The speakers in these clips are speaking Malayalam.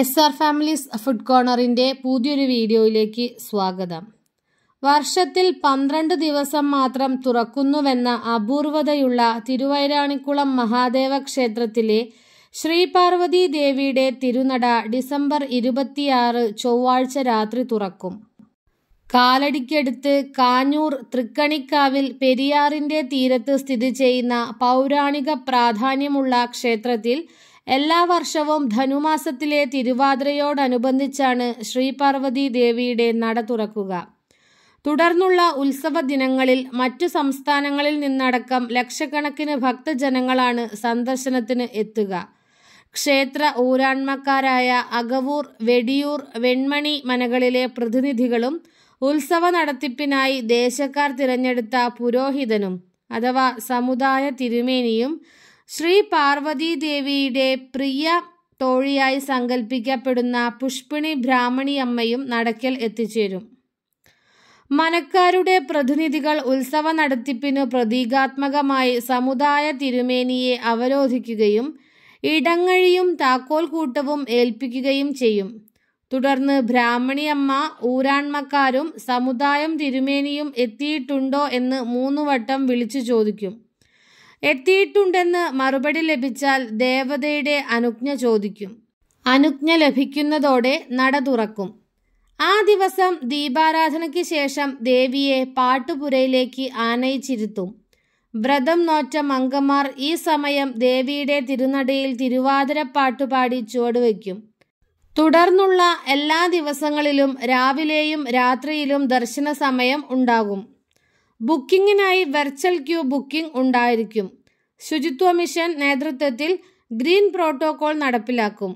എസ് ആർ ഫാമിലീസ് ഫുഡ് കോർണറിൻ്റെ പുതിയൊരു വീഡിയോയിലേക്ക് സ്വാഗതം വർഷത്തിൽ പന്ത്രണ്ട് ദിവസം മാത്രം തുറക്കുന്നുവെന്ന അപൂർവതയുള്ള തിരുവൈരാണിക്കുളം മഹാദേവ ക്ഷേത്രത്തിലെ ശ്രീ പാർവതി ദേവിയുടെ തിരുനട ഡിസംബർ ഇരുപത്തിയാറ് ചൊവ്വാഴ്ച രാത്രി തുറക്കും കാലടിക്കടുത്ത് കാഞ്ഞൂർ തൃക്കണിക്കാവിൽ പെരിയാറിന്റെ തീരത്ത് സ്ഥിതി ചെയ്യുന്ന പൗരാണിക പ്രാധാന്യമുള്ള ക്ഷേത്രത്തിൽ എല്ലാ വർഷവും ധനുമാസത്തിലെ തിരുവാതിരയോടനുബന്ധിച്ചാണ് ശ്രീപാർവതി ദേവിയുടെ നട തുറക്കുക തുടർന്നുള്ള ഉത്സവ ദിനങ്ങളിൽ മറ്റു സംസ്ഥാനങ്ങളിൽ നിന്നടക്കം ലക്ഷക്കണക്കിന് ഭക്തജനങ്ങളാണ് സന്ദർശനത്തിന് എത്തുക ക്ഷേത്ര ഊരാൺമക്കാരായ അകവൂർ വെടിയൂർ വെൺമണി മനകളിലെ പ്രതിനിധികളും ഉത്സവ നടത്തിപ്പിനായി ദേശക്കാർ തിരഞ്ഞെടുത്ത പുരോഹിതനും അഥവാ സമുദായ തിരുമേനിയും ശ്രീ പാർവതീദേവിയുടെ പ്രിയ തോഴിയായി സങ്കല്പിക്കപ്പെടുന്ന പുഷ്പിണി ബ്രാഹ്മണി അമ്മയും നടക്കൽ എത്തിച്ചേരും മനക്കാരുടെ പ്രതിനിധികൾ ഉത്സവ നടത്തിപ്പിനു പ്രതീകാത്മകമായി സമുദായ തിരുമേനിയെ അവരോധിക്കുകയും ഇടങ്ങഴിയും താക്കോൽ കൂട്ടവും ഏൽപ്പിക്കുകയും ചെയ്യും തുടർന്ന് ബ്രാഹ്മണിയമ്മ ഊരാൺമക്കാരും സമുദായം തിരുമേനിയും എത്തിയിട്ടുണ്ടോ എന്ന് മൂന്നുവട്ടം വിളിച്ചു ചോദിക്കും എത്തിയിട്ടുണ്ടെന്ന് മറുപടി ലഭിച്ചാൽ ദേവതയുടെ അനുജ്ഞ ചോദിക്കും അനുജ്ഞ ലഭിക്കുന്നതോടെ നട തുറക്കും ആ ദിവസം ദീപാരാധനയ്ക്ക് ശേഷം ദേവിയെ പാട്ടുപുരയിലേക്ക് ആനയിച്ചിരുത്തും വ്രതം നോറ്റ മംഗമാർ ഈ സമയം ദേവിയുടെ തിരുനടയിൽ തിരുവാതിരപ്പാട്ട് പാടി ചുവടുവയ്ക്കും തുടർന്നുള്ള എല്ലാ ദിവസങ്ങളിലും രാവിലെയും രാത്രിയിലും ദർശന സമയം ഉണ്ടാകും ബുക്കിംഗിനായി വെർച്വൽ ക്യൂ ബുക്കിംഗ് ഉണ്ടായിരിക്കും ശുചിത്വ മിഷൻ നേതൃത്വത്തിൽ ഗ്രീൻ പ്രോട്ടോകോൾ നടപ്പിലാക്കും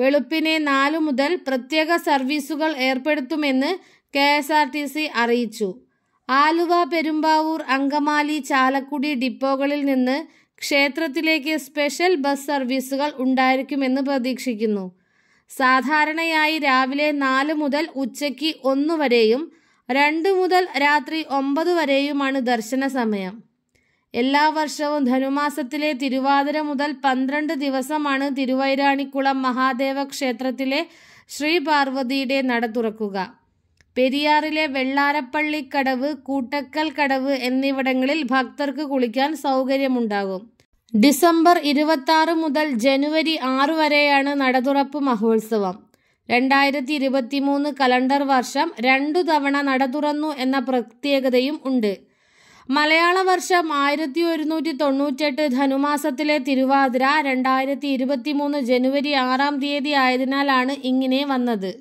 വെളുപ്പിനെ നാലു മുതൽ പ്രത്യേക സർവീസുകൾ ഏർപ്പെടുത്തുമെന്ന് K S R T C അറിയിച്ചു ആലുവ പെരുമ്പാവൂർ അങ്കമാലി ചാലക്കുടി ഡിപ്പോകളിൽ നിന്ന് ക്ഷേത്രത്തിലേക്ക് സ്പെഷ്യൽ ബസ് സർവീസുകൾ ഉണ്ടായിരിക്കുമെന്ന് പ്രതീക്ഷിക്കുന്നു സാധാരണയായി രാവിലെ നാല് മുതൽ ഉച്ചയ്ക്ക് ഒന്ന് വരെയും രണ്ടു മുതൽ രാത്രി ഒമ്പത് വരെയുമാണ് ദർശന സമയം എല്ലാ വർഷവും ധനുമാസത്തിലെ തിരുവാതിര മുതൽ പന്ത്രണ്ട് ദിവസമാണ് തിരുവൈരാണിക്കുളം മഹാദേവ ക്ഷേത്രത്തിലെ ശ്രീ പാർവതിയുടെ നട തുറക്കുക പെരിയാറിലെ വെള്ളാരപ്പള്ളിക്കടവ് കൂട്ടക്കൽ കടവ് എന്നിവിടങ്ങളിൽ ഭക്തർക്ക് കുളിക്കാൻ സൗകര്യമുണ്ടാകും ഡിസംബർ ഇരുപത്തി മുതൽ ജനുവരി ആറ് വരെയാണ് നടതുറപ്പ് മഹോത്സവം രണ്ടായിരത്തി ഇരുപത്തി മൂന്ന് കലണ്ടർ വർഷം രണ്ടു തവണ നട തുറന്നു എന്ന പ്രത്യേകതയും ഉണ്ട് മലയാള വർഷം ആയിരത്തി ഒരുന്നൂറ്റി തൊണ്ണൂറ്റെട്ട് ധനുമാസത്തിലെ തിരുവാതിര രണ്ടായിരത്തി ഇരുപത്തി മൂന്ന് ജനുവരി ആറാം തീയതി ആയതിനാലാണ് ഇങ്ങനെ വന്നത്